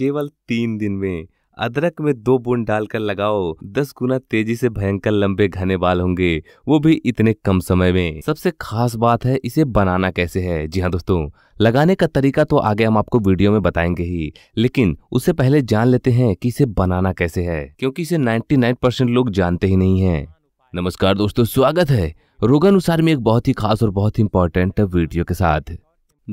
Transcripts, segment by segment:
केवल तीन दिन में अदरक में दो बूंद डालकर लगाओ दस गुना तेजी से भयंकर लंबे घने बाल होंगे वो भी इतने कम समय में सबसे खास बात है इसे बनाना कैसे है जी हाँ दोस्तों लगाने का तरीका तो आगे हम आपको वीडियो में बताएंगे ही लेकिन उससे पहले जान लेते हैं कि इसे बनाना कैसे है क्योंकि इसे 99 परसेंट लोग जानते ही नहीं है नमस्कार दोस्तों स्वागत है रोगानुसार में एक बहुत ही खास और बहुत ही इंपॉर्टेंट वीडियो के साथ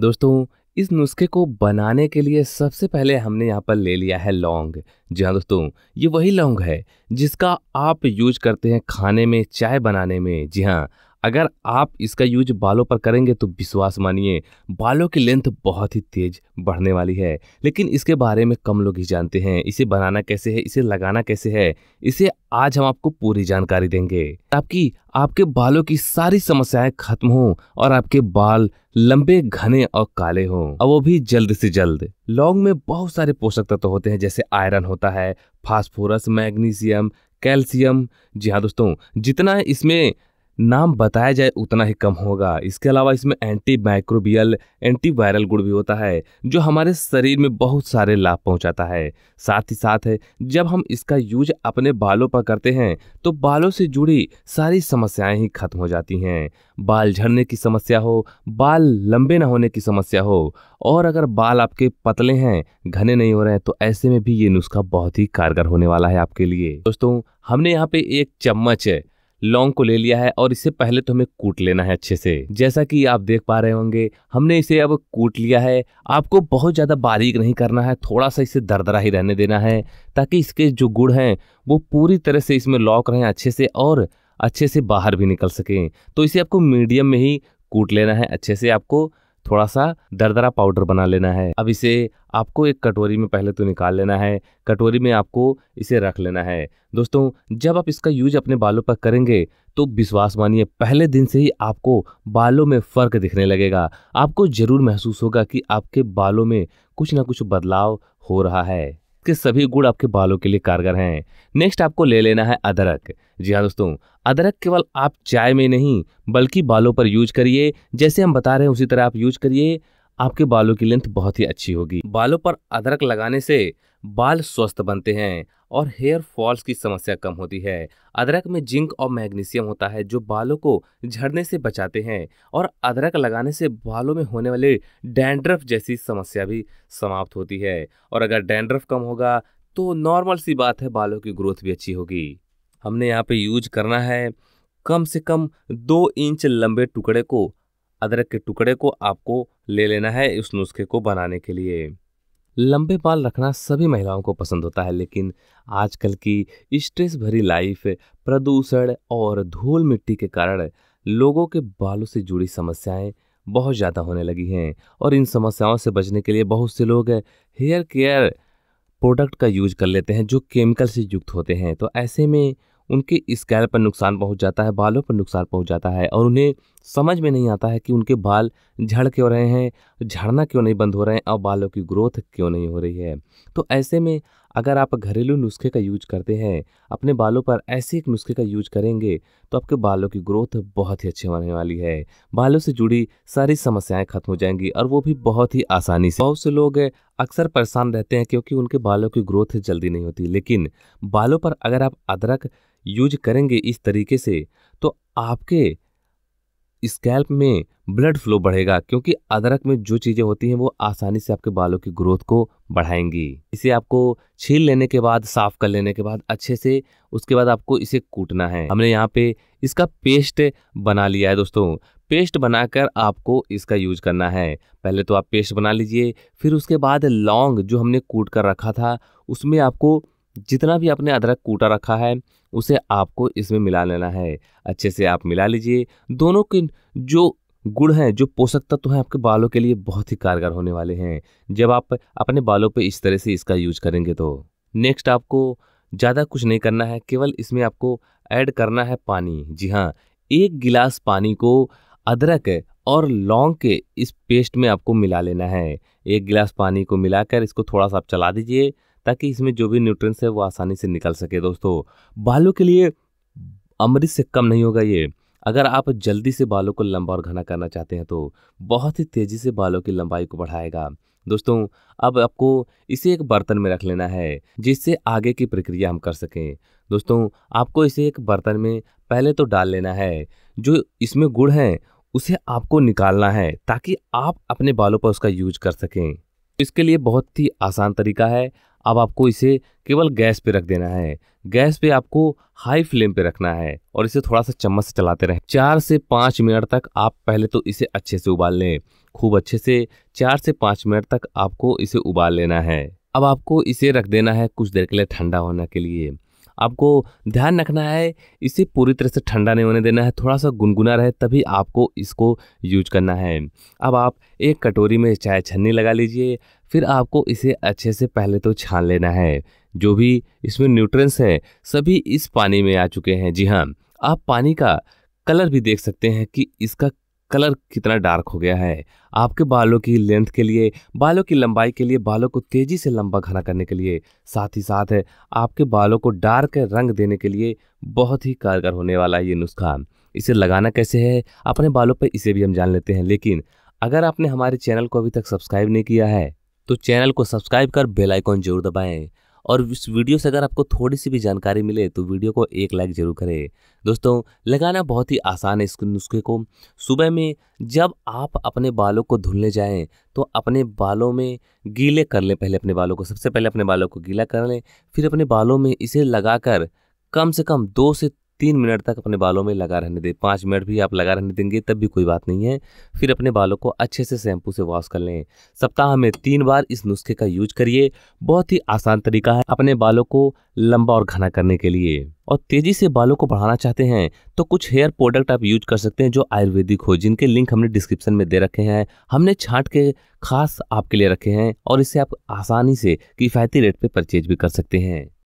दोस्तों इस नुस्खे को बनाने के लिए सबसे पहले हमने यहाँ पर ले लिया है लौंग जी हाँ दोस्तों ये वही लौंग है जिसका आप यूज करते हैं खाने में चाय बनाने में जी हाँ अगर आप इसका यूज बालों पर करेंगे तो विश्वास मानिए बालों की लेंथ बहुत ही तेज बढ़ने वाली है लेकिन इसके बारे में कम लोग ही जानते हैं इसे बनाना कैसे है इसे लगाना कैसे है इसे आज हम आपको पूरी जानकारी देंगे ताकि आपके बालों की सारी समस्याएं खत्म हों और आपके बाल लंबे घने और काले हों और वो भी जल्द से जल्द लौंग में बहुत सारे पोषक तत्व तो होते हैं जैसे आयरन होता है फास्फोरस मैग्नीशियम कैल्शियम जी हाँ दोस्तों जितना इसमें नाम बताया जाए उतना ही कम होगा इसके अलावा इसमें एंटी माइक्रोबियल एंटी वायरल गुड़ भी होता है जो हमारे शरीर में बहुत सारे लाभ पहुंचाता है साथ ही साथ है जब हम इसका यूज अपने बालों पर करते हैं तो बालों से जुड़ी सारी समस्याएं ही खत्म हो जाती हैं बाल झड़ने की समस्या हो बाल लंबे ना होने की समस्या हो और अगर बाल आपके पतले हैं घने नहीं हो रहे हैं तो ऐसे में भी ये नुस्खा बहुत ही कारगर होने वाला है आपके लिए दोस्तों हमने यहाँ पे एक चम्मच लौंग को ले लिया है और इससे पहले तो हमें कूट लेना है अच्छे से जैसा कि आप देख पा रहे होंगे हमने इसे अब कूट लिया है आपको बहुत ज़्यादा बारीक नहीं करना है थोड़ा सा इसे दरदरा ही रहने देना है ताकि इसके जो गुड़ हैं वो पूरी तरह से इसमें लॉक रहें अच्छे से और अच्छे से बाहर भी निकल सकें तो इसे आपको मीडियम में ही कूट लेना है अच्छे से आपको थोड़ा सा दरदरा पाउडर बना लेना है अब इसे आपको एक कटोरी में पहले तो निकाल लेना है कटोरी में आपको इसे रख लेना है दोस्तों जब आप इसका यूज अपने बालों पर करेंगे तो विश्वास मानिए पहले दिन से ही आपको बालों में फ़र्क दिखने लगेगा आपको ज़रूर महसूस होगा कि आपके बालों में कुछ ना कुछ बदलाव हो रहा है इसके सभी गुण आपके बालों के लिए कारगर हैं नेक्स्ट आपको ले लेना है अदरक जी हाँ दोस्तों अदरक केवल आप चाय में नहीं बल्कि बालों पर यूज करिए जैसे हम बता रहे हैं उसी तरह आप यूज करिए आपके बालों की लेंथ बहुत ही अच्छी होगी बालों पर अदरक लगाने से बाल स्वस्थ बनते हैं और हेयर फॉल्स की समस्या कम होती है अदरक में जिंक और मैग्नीशियम होता है जो बालों को झड़ने से बचाते हैं और अदरक लगाने से बालों में होने वाले डैंड्रफ जैसी समस्या भी समाप्त होती है और अगर डैंड्रफ कम होगा तो नॉर्मल सी बात है बालों की ग्रोथ भी अच्छी होगी हमने यहाँ पे यूज करना है कम से कम दो इंच लंबे टुकड़े को अदरक के टुकड़े को आपको ले लेना है इस नुस्खे को बनाने के लिए लंबे बाल रखना सभी महिलाओं को पसंद होता है लेकिन आजकल की स्ट्रेस भरी लाइफ प्रदूषण और धूल मिट्टी के कारण लोगों के बालों से जुड़ी समस्याएं बहुत ज़्यादा होने लगी हैं और इन समस्याओं से बचने के लिए बहुत से लोग हेयर केयर प्रोडक्ट का यूज कर लेते हैं जो केमिकल से युक्त होते हैं तो ऐसे में उनके स्कैल पर नुकसान पहुंच जाता है बालों पर नुकसान पहुंच जाता है और उन्हें समझ में नहीं आता है कि उनके बाल झड़ क्यों रहे हैं झड़ना क्यों नहीं बंद हो रहे हैं और बालों की ग्रोथ क्यों नहीं हो रही है तो ऐसे में अगर आप घरेलू नुस्खे का यूज करते हैं अपने बालों पर ऐसे एक नुस्खे का यूज करेंगे तो आपके बालों की ग्रोथ बहुत ही अच्छी होने वाली है बालों से जुड़ी सारी समस्याएं खत्म हो जाएंगी और वो भी बहुत ही आसानी से बहुत से लोग अक्सर परेशान रहते हैं क्योंकि उनके बालों की ग्रोथ जल्दी नहीं होती लेकिन बालों पर अगर आप अदरक यूज करेंगे इस तरीके से तो आपके स्कैल्प में ब्लड फ्लो बढ़ेगा क्योंकि अदरक में जो चीज़ें होती हैं वो आसानी से आपके बालों की ग्रोथ को बढ़ाएंगी इसे आपको छील लेने के बाद साफ कर लेने के बाद अच्छे से उसके बाद आपको इसे कूटना है हमने यहाँ पे इसका पेस्ट बना लिया है दोस्तों पेस्ट बनाकर आपको इसका यूज करना है पहले तो आप पेस्ट बना लीजिए फिर उसके बाद लौंग जो हमने कूट कर रखा था उसमें आपको जितना भी आपने अदरक कूटा रखा है उसे आपको इसमें मिला लेना है अच्छे से आप मिला लीजिए दोनों के जो गुड़ हैं जो पोषक तत्व हैं आपके बालों के लिए बहुत ही कारगर होने वाले हैं जब आप अपने बालों पे इस तरह से इसका यूज करेंगे तो नेक्स्ट आपको ज़्यादा कुछ नहीं करना है केवल इसमें आपको ऐड करना है पानी जी हाँ एक गिलास पानी को अदरक और लौंग के इस पेस्ट में आपको मिला लेना है एक गिलास पानी को मिलाकर इसको थोड़ा सा आप चला दीजिए ताकि इसमें जो भी न्यूट्रंस है वो आसानी से निकल सके दोस्तों बालों के लिए अमृत से कम नहीं होगा ये अगर आप जल्दी से बालों को लंबा और घना करना चाहते हैं तो बहुत ही तेज़ी से बालों की लंबाई को बढ़ाएगा दोस्तों अब आपको इसे एक बर्तन में रख लेना है जिससे आगे की प्रक्रिया हम कर सकें दोस्तों आपको इसे एक बर्तन में पहले तो डाल लेना है जो इसमें गुड़ है उसे आपको निकालना है ताकि आप अपने बालों पर उसका यूज कर सकें इसके लिए बहुत ही आसान तरीका है अब आपको इसे केवल गैस पे रख देना है गैस पे आपको हाई फ्लेम पे रखना है और इसे थोड़ा सा चम्मच से चलाते रहें चार से पाँच मिनट तक आप पहले तो इसे अच्छे से उबाल लें खूब अच्छे से चार से पाँच मिनट तक आपको इसे उबाल लेना है अब आपको इसे रख देना है कुछ देर के लिए ठंडा होने के लिए आपको ध्यान रखना है इसे पूरी तरह से ठंडा नहीं होने देना है थोड़ा सा गुनगुना रहे तभी आपको इसको यूज करना है अब आप एक कटोरी में चाय छन्नी लगा लीजिए फिर आपको इसे अच्छे से पहले तो छान लेना है जो भी इसमें न्यूट्रंस हैं सभी इस पानी में आ चुके हैं जी हाँ आप पानी का कलर भी देख सकते हैं कि इसका कलर कितना डार्क हो गया है आपके बालों की लेंथ के लिए बालों की लंबाई के लिए बालों को तेज़ी से लंबा घना करने के लिए साथ ही साथ है आपके बालों को डार्क रंग देने के लिए बहुत ही कारगर होने वाला है ये नुस्खा इसे लगाना कैसे है अपने बालों पर इसे भी हम जान लेते हैं लेकिन अगर आपने हमारे चैनल को अभी तक सब्सक्राइब नहीं किया है तो चैनल को सब्सक्राइब कर बेल आइकॉन जरूर दबाएं और इस वीडियो से अगर आपको थोड़ी सी भी जानकारी मिले तो वीडियो को एक लाइक ज़रूर करें दोस्तों लगाना बहुत ही आसान है इस नुस्खे को सुबह में जब आप अपने बालों को धुलने जाएं तो अपने बालों में गीले कर लें पहले अपने बालों को सबसे पहले अपने बालों को गीला कर लें फिर अपने बालों में इसे लगाकर कम से कम दो से तीन मिनट तक अपने बालों में लगा रहने दें पाँच मिनट भी आप लगा रहने देंगे तब भी कोई बात नहीं है फिर अपने बालों को अच्छे से शैम्पू से वॉश कर लें सप्ताह में तीन बार इस नुस्खे का यूज करिए बहुत ही आसान तरीका है अपने बालों को लंबा और घना करने के लिए और तेजी से बालों को बढ़ाना चाहते हैं तो कुछ हेयर प्रोडक्ट आप यूज कर सकते हैं जो आयुर्वेदिक हो जिनके लिंक हमने डिस्क्रिप्शन में दे रखे हैं हमने छांट के खास आपके लिए रखे हैं और इसे आप आसानी से किफ़ायती रेट पर परचेज भी कर सकते हैं